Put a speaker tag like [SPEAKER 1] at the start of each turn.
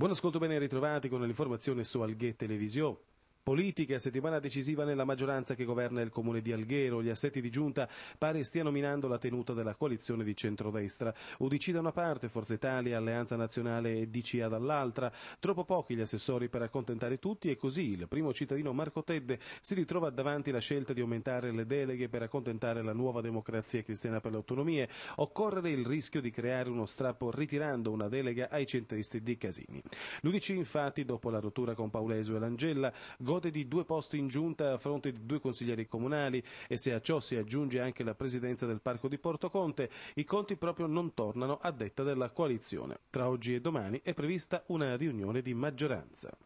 [SPEAKER 1] Buon ascolto, ben ritrovati con l'informazione su Alghe Televisione. Politica, settimana decisiva nella maggioranza che governa il comune di Alghero. Gli assetti di giunta pare stiano minando la tenuta della coalizione di centrodestra. UDC da una parte, Forza Italia, Alleanza Nazionale e DCA dall'altra. Troppo pochi gli assessori per accontentare tutti e così il primo cittadino Marco Tedde si ritrova davanti la scelta di aumentare le deleghe per accontentare la nuova democrazia cristiana per le autonomie o correre il rischio di creare uno strappo ritirando una delega ai centristi di Casini. L'UDC infatti, dopo la rottura con Paulesio e Langella, gode di due posti in giunta a fronte di due consiglieri comunali e se a ciò si aggiunge anche la presidenza del Parco di Porto Conte, i conti proprio non tornano a detta della coalizione. Tra oggi e domani è prevista una riunione di maggioranza.